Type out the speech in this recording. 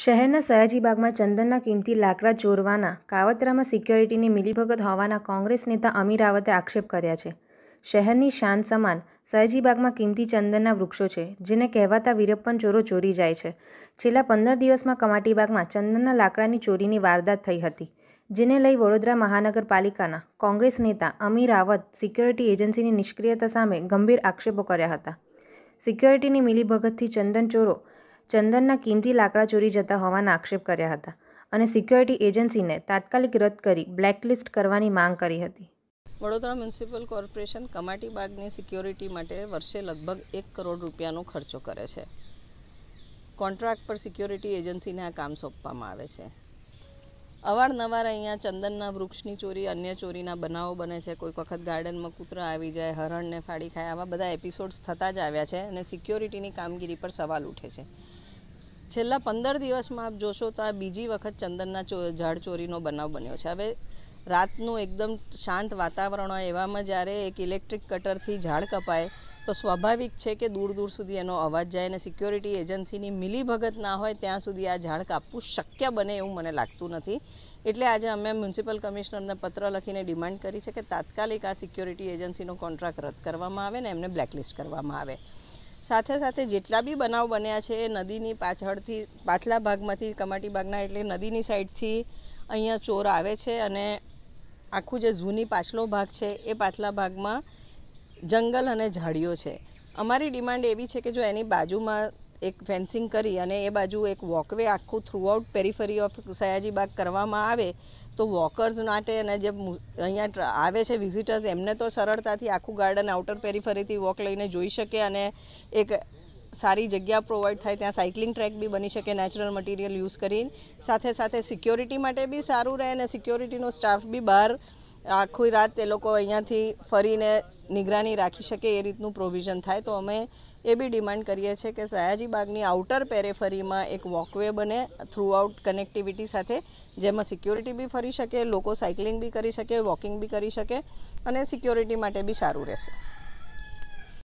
શહેરના સયાજીબાગમાં ચંદનના કિંમતી લાકડા ચોરવાના કાવતરામાં સિક્યોરિટીની મિલીભગત હોવાના કોંગ્રેસ નેતા અમીર રાવતે આક્ષેપ કર્યા છે શહેરની શાન સમાન સયાજીબાગમાં કિંમતી ચંદનના વૃક્ષો છે જેને કહેવાતા વીરપ્પન ચોરો ચોરી જાય છે છેલ્લા પંદર દિવસમાં કમાટીબાગમાં ચંદનના લાકડાની ચોરીની વારદાત થઈ હતી જેને લઈ વડોદરા મહાનગરપાલિકાના કોંગ્રેસ નેતા અમીર રાવત સિક્યોરિટી એજન્સીની નિષ્ક્રિયતા સામે ગંભીર આક્ષેપો કર્યા હતા સિક્યોરિટીની મિલીભગતથી ચંદન ચોરો ચંદનના કિંમતી લાકડા ચોરી જતા હોવાના આક્ષેપ કર્યા હતા અને સિક્યોરિટી એજન્સીને તાત્કાલિક રદ કરી બ્લેકલિસ્ટ કરવાની માંગ કરી હતી વડોદરા મ્યુનિસિપલ કોર્પોરેશન કમાટી બાગની સિક્યોરિટી માટે વર્ષે લગભગ એક કરોડ રૂપિયાનો ખર્ચો કરે છે કોન્ટ્રાક્ટ પર સિક્યોરિટી એજન્સીને આ કામ સોંપવામાં આવે છે અવારનવાર અહીંયા ચંદનના વૃક્ષની ચોરી અન્ય ચોરીના બનાવો બને છે કોઈક વખત ગાર્ડનમાં કૂતરા આવી જાય હરણને ફાડી ખાય આવા બધા એપિસોડ્સ થતા જ આવ્યા છે અને સિક્યોરિટીની કામગીરી પર સવાલ ઉઠે છે છેલ્લા પંદર દિવસમાં આપ જોશો તો આ બીજી વખત ચંદનના ઝાડ ચોરીનો બનાવ બન્યો છે હવે રાતનું એકદમ શાંત વાતાવરણ હોય એવામાં જ્યારે એક ઇલેક્ટ્રિક કટરથી ઝાડ કપાય તો સ્વાભાવિક છે કે દૂર દૂર સુધી એનો અવાજ જાય અને સિક્યોરિટી એજન્સીની મિલીભગત ના હોય ત્યાં સુધી આ ઝાડ કાપવું શક્ય બને એવું મને લાગતું નથી એટલે આજે અમે મ્યુનિસિપલ કમિશનરને પત્ર લખીને ડિમાન્ડ કરી છે કે તાત્કાલિક આ સિક્યોરિટી એજન્સીનો કોન્ટ્રાક્ટ રદ કરવામાં આવે ને એમને બ્લેકલિસ્ટ કરવામાં આવે સાથે સાથે જેટલા બી બનાવ બન્યા છે એ નદીની પાછળથી પાછલા ભાગમાંથી કમાટી ભાગના એટલે નદીની સાઈડથી અહીંયા ચોર આવે છે અને આખું જે જૂની પાછલો ભાગ છે એ પાછલા ભાગમાં જંગલ અને ઝાડીઓ છે અમારી ડિમાન્ડ એવી છે કે જો એની બાજુમાં એક ફેન્સિંગ કરી અને એ બાજુ એક વોકવે આખું થ્રુઆઉટ પેરીફરી ઓફ સયાજીબાગ કરવામાં આવે તો વોકર્સ માટે અને જે અહીંયા આવે છે વિઝિટર્સ એમને તો સરળતાથી આખું ગાર્ડન આઉટર પેરીફરીથી વોક લઈને જોઈ શકે અને એક સારી જગ્યા પ્રોવાઈડ થાય ત્યાં સાયકલિંગ ટ્રેક બી બની શકે નેચરલ મટીરિયલ યુઝ કરીને સાથે સાથે સિક્યોરિટી માટે બી સારું રહે અને સિક્યોરિટીનો સ્ટાફ બી બહાર આખી રાત એ લોકો અહીંયાથી ફરીને નિગરાની રાખી શકે એ રીતનું પ્રોવિઝન થાય તો અમે એ બી ડિમાન્ડ કરીએ છીએ કે સયાજીબાગની આઉટર પેરેફરીમાં એક વોકવે બને થ્રુઆઉટ કનેક્ટિવિટી સાથે જેમાં સિક્યોરિટી બી ફરી શકે લોકો સાયકલિંગ બી કરી શકે વોકિંગ બી કરી શકે અને સિક્યોરિટી માટે બી સારું રહેશે